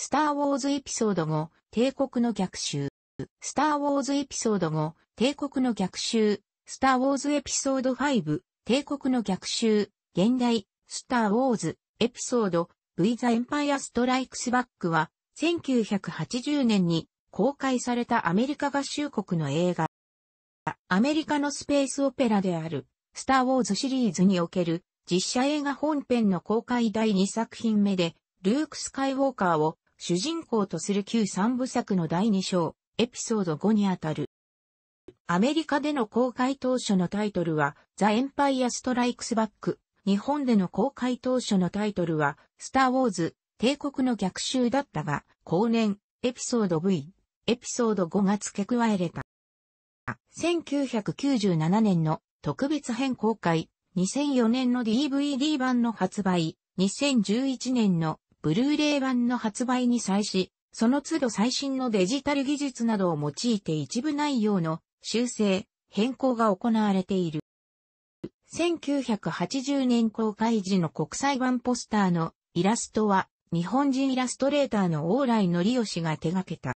スター・ウォーズエピソード5、帝国の逆襲。スター・ウォーズエピソード5、帝国の逆襲。スター・ウォーズエピソード5、帝国の逆襲。現代、スター・ウォーズ、エピソード、V ザ・エンパイア・ストライクス・バックは、1980年に公開されたアメリカ合衆国の映画。アメリカのスペースオペラである、スター・ウォーズシリーズにおける実写映画本編の公開第2作品目で、ルーク・スカイウォーカーを主人公とする旧三部作の第二章、エピソード5にあたる。アメリカでの公開当初のタイトルは、ザ・エンパイア・ストライクス・バック。日本での公開当初のタイトルは、スター・ウォーズ、帝国の逆襲だったが、後年、エピソード V、エピソード5が付け加えれた。1997年の特別編公開、2004年の DVD 版の発売、2011年のブルーレイ版の発売に際し、その都度最新のデジタル技術などを用いて一部内容の修正、変更が行われている。1980年公開時の国際版ポスターのイラストは日本人イラストレーターのラ来のりよしが手掛けた。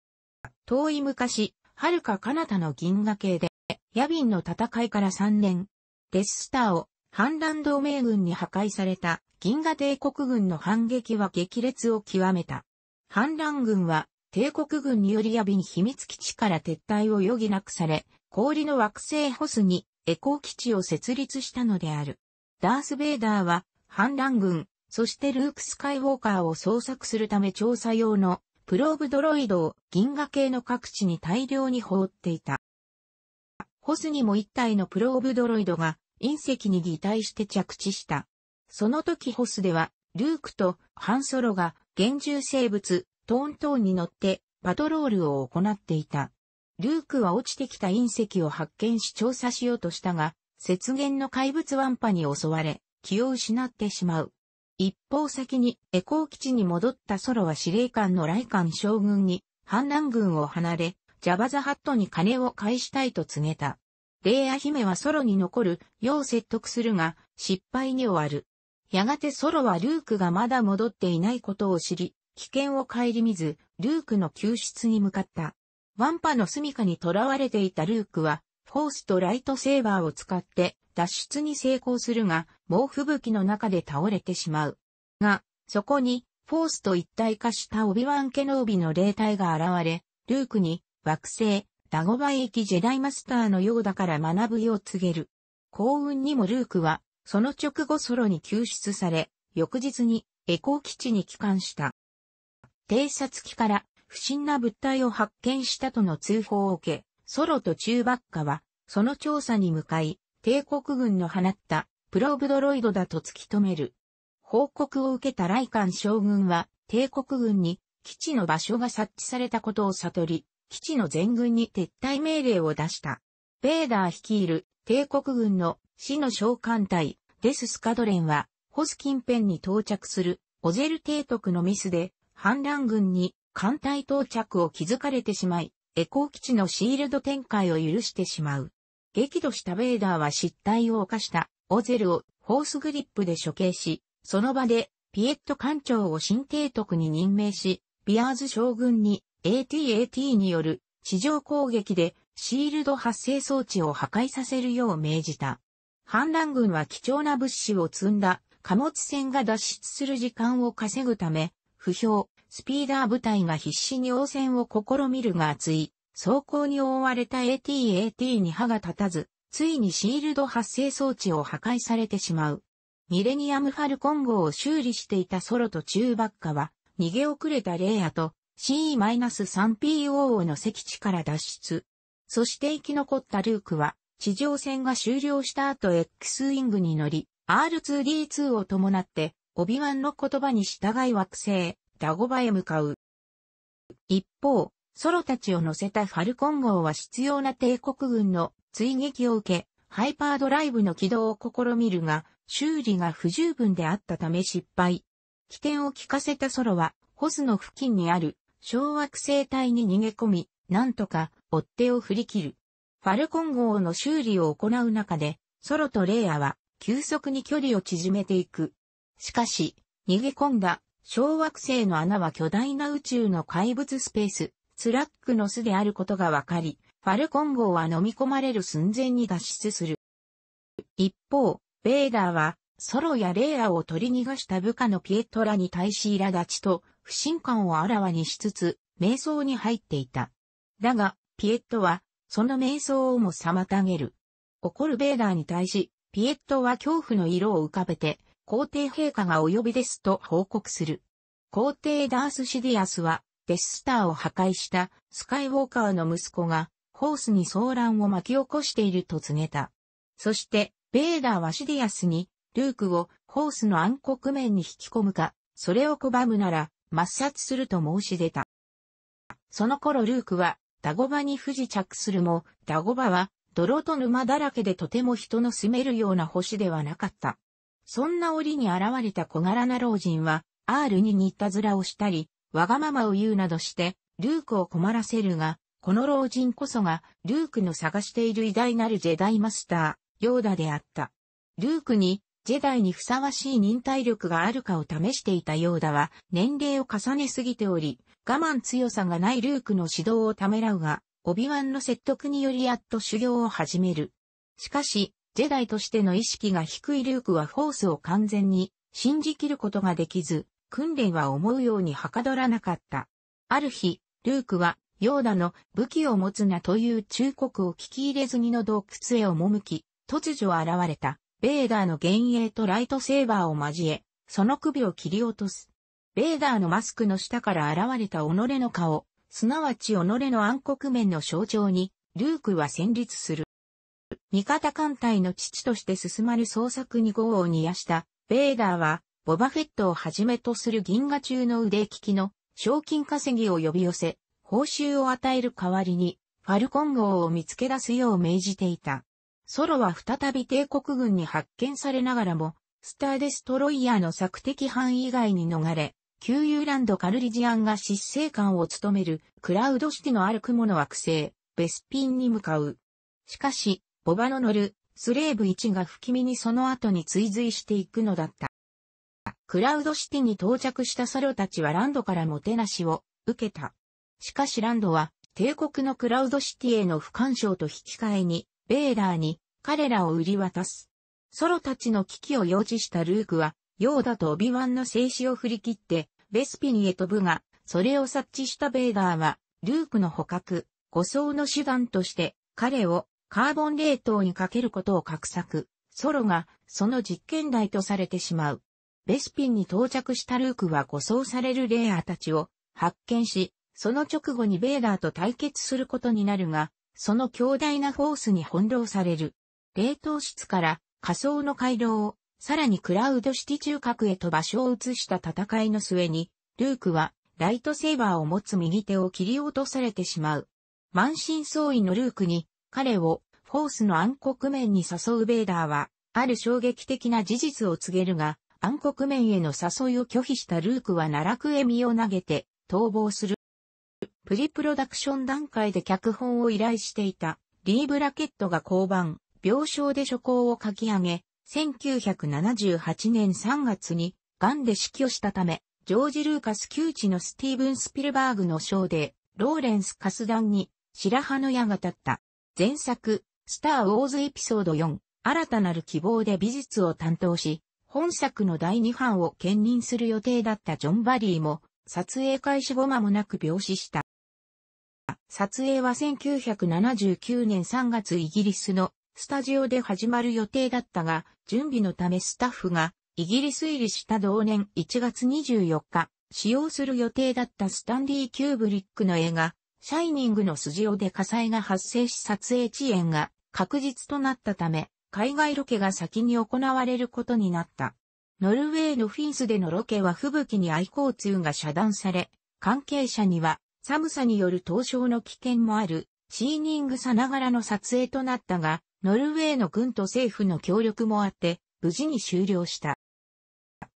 遠い昔、遥か彼方の銀河系で、ヤビンの戦いから3年、デススターを反乱同盟軍に破壊された銀河帝国軍の反撃は激烈を極めた。反乱軍は帝国軍によりやびに秘密基地から撤退を余儀なくされ、氷の惑星ホスにエコー基地を設立したのである。ダース・ベイダーは反乱軍、そしてルーク・スカイウォーカーを捜索するため調査用のプローブドロイドを銀河系の各地に大量に放っていた。ホスにも一体のプローブドロイドが隕石に擬態して着地した。その時ホスでは、ルークとハンソロが厳重生物、トーントーンに乗ってパトロールを行っていた。ルークは落ちてきた隕石を発見し調査しようとしたが、雪原の怪物ワンパに襲われ、気を失ってしまう。一方先に、エコー基地に戻ったソロは司令官のライカン将軍に、反乱軍を離れ、ジャバザハットに金を返したいと告げた。レイア姫はソロに残るよう説得するが、失敗に終わる。やがてソロはルークがまだ戻っていないことを知り、危険を顧みず、ルークの救出に向かった。ワンパの住処に囚われていたルークは、フォースとライトセーバーを使って脱出に成功するが、猛吹雪の中で倒れてしまう。が、そこに、フォースと一体化したオビワン・ケノービの霊体が現れ、ルークに、惑星、ダゴバイ駅ジェダイマスターのようだから学ぶよう告げる。幸運にもルークは、その直後ソロに救出され、翌日にエコー基地に帰還した。偵察機から不審な物体を発見したとの通報を受け、ソロと中爆下バッカは、その調査に向かい、帝国軍の放ったプローブドロイドだと突き止める。報告を受けたライカン将軍は、帝国軍に基地の場所が察知されたことを悟り、基地の全軍に撤退命令を出した。ベーダー率いる帝国軍の死の召喚隊デススカドレンは、ホス近辺に到着するオゼル提督のミスで反乱軍に艦隊到着を気づかれてしまい、エコー基地のシールド展開を許してしまう。激怒したベーダーは失態を犯したオゼルをホースグリップで処刑し、その場でピエット艦長を新提督に任命し、ビアーズ将軍に ATAT による地上攻撃でシールド発生装置を破壊させるよう命じた。反乱軍は貴重な物資を積んだ貨物船が脱出する時間を稼ぐため、不評、スピーダー部隊が必死に応戦を試みるが熱い、走行に覆われた ATAT に歯が立たず、ついにシールド発生装置を破壊されてしまう。ミレニアムファルコン号を修理していたソロとチューバッカは、逃げ遅れたレイヤと CE-3PO の赤地から脱出。そして生き残ったルークは、地上戦が終了した後 X ウィングに乗り、R2D2 を伴って、オビワンの言葉に従い惑星、ダゴバへ向かう。一方、ソロたちを乗せたファルコン号は必要な帝国軍の追撃を受け、ハイパードライブの起動を試みるが、修理が不十分であったため失敗。起点を聞かせたソロは、ホスの付近にある小惑星帯に逃げ込み、なんとか追っ手を振り切る。ファルコン号の修理を行う中で、ソロとレイアは急速に距離を縮めていく。しかし、逃げ込んだ小惑星の穴は巨大な宇宙の怪物スペース、スラックの巣であることがわかり、ファルコン号は飲み込まれる寸前に脱出する。一方、ベーダーはソロやレイを取り逃がした部下のピエトラに対し苛立ちと不信感をあらわにしつつ、瞑想に入っていた。だが、ピエットは、その瞑想をも妨げる。怒るベーダーに対し、ピエットは恐怖の色を浮かべて、皇帝陛下がお呼びですと報告する。皇帝ダース・シディアスは、デススターを破壊したスカイウォーカーの息子が、ホースに騒乱を巻き起こしていると告げた。そして、ベーダーはシディアスに、ルークをホースの暗黒面に引き込むか、それを拒むなら、抹殺すると申し出た。その頃ルークは、ダゴバに不時着するも、ダゴバは、泥と沼だらけでとても人の住めるような星ではなかった。そんな折に現れた小柄な老人は、アールに似たずらをしたり、わがままを言うなどして、ルークを困らせるが、この老人こそが、ルークの探している偉大なるジェダイマスター、ヨーダであった。ルークに、ジェダイにふさわしい忍耐力があるかを試していたようだは、年齢を重ねすぎており、我慢強さがないルークの指導をためらうが、オビワンの説得によりやっと修行を始める。しかし、ジェダイとしての意識が低いルークはフォースを完全に信じきることができず、訓練は思うようにはかどらなかった。ある日、ルークは、ヨーダの武器を持つなという忠告を聞き入れずにの洞窟へ赴き、突如現れたベーダーの幻影とライトセーバーを交え、その首を切り落とす。ベーダーのマスクの下から現れた己の顔、すなわち己の暗黒面の象徴に、ルークは戦慄する。味方艦隊の父として進まる捜索に業を煮やした、ベーダーは、ボバフェットをはじめとする銀河中の腕利きの賞金稼ぎを呼び寄せ、報酬を与える代わりに、ファルコン号を見つけ出すよう命じていた。ソロは再び帝国軍に発見されながらも、スターデストロイヤーの索敵範囲外に逃れ、旧ユーランドカルリジアンが執政官を務めるクラウドシティのある雲の惑星、ベスピンに向かう。しかし、ボバノノル、スレーブ1が不気味にその後に追随していくのだった。クラウドシティに到着したソロたちはランドからもてなしを受けた。しかしランドは帝国のクラウドシティへの不干渉と引き換えにベーダーに彼らを売り渡す。ソロたちの危機を用事したルークは、ヨーダとオビワンの静止を振り切って、ベスピにへ飛ぶが、それを察知したベーダーは、ルークの捕獲、護送の手段として、彼をカーボン冷凍にかけることを画策。ソロが、その実験台とされてしまう。ベスピンに到着したルークは護送されるレイヤーたちを発見し、その直後にベーダーと対決することになるが、その強大なフォースに翻弄される。冷凍室から仮想の回廊を、さらにクラウドシティ中核へと場所を移した戦いの末に、ルークはライトセーバーを持つ右手を切り落とされてしまう。満身創痍のルークに、彼をフォースの暗黒面に誘うベーダーは、ある衝撃的な事実を告げるが、暗黒面への誘いを拒否したルークは奈落へ身を投げて、逃亡する。プリプロダクション段階で脚本を依頼していたリー・ブラケットが降板、病床で書行を書き上げ、1978年3月に癌で死去したため、ジョージ・ルーカス旧知のスティーブン・スピルバーグの章で、ローレンス・カスダンに白羽の矢が立った。前作、スター・ウォーズエピソード4、新たなる希望で美術を担当し、本作の第2版を兼任する予定だったジョン・バリーも、撮影開始後間もなく病死した。撮影は1979年3月イギリスのスタジオで始まる予定だったが、準備のためスタッフがイギリス入りした同年1月24日、使用する予定だったスタンリー・キューブリックの映画、シャイニングのスジオで火災が発生し撮影遅延が確実となったため、海外ロケが先に行われることになった。ノルウェーのフィンスでのロケは吹雪に愛好通が遮断され、関係者には寒さによる凍傷の危険もある、シーニングさながらの撮影となったが、ノルウェーの軍と政府の協力もあって、無事に終了した。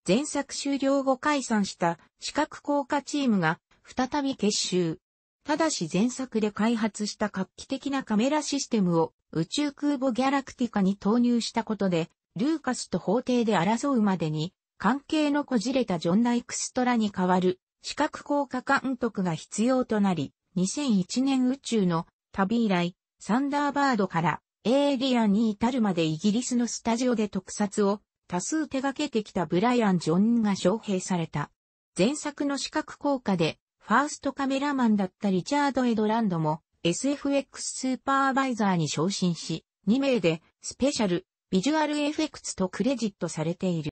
前作終了後解散した視覚効果チームが再び結集。ただし前作で開発した画期的なカメラシステムを宇宙空母ギャラクティカに投入したことで、ルーカスと法廷で争うまでに関係のこじれたジョン・ライクストラに代わる視覚効果監督が必要となり、2001年宇宙の旅以来、サンダーバードからエイリアンに至るまでイギリスのスタジオで特撮を多数手掛けてきたブライアン・ジョンが招聘された。前作の視覚効果で、ファーストカメラマンだったリチャード・エドランドも SFX スーパーバイザーに昇進し、2名でスペシャル、ビジュアルエフェクツとクレジットされている。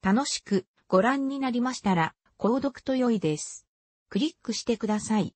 楽しくご覧になりましたら、購読と良いです。クリックしてください。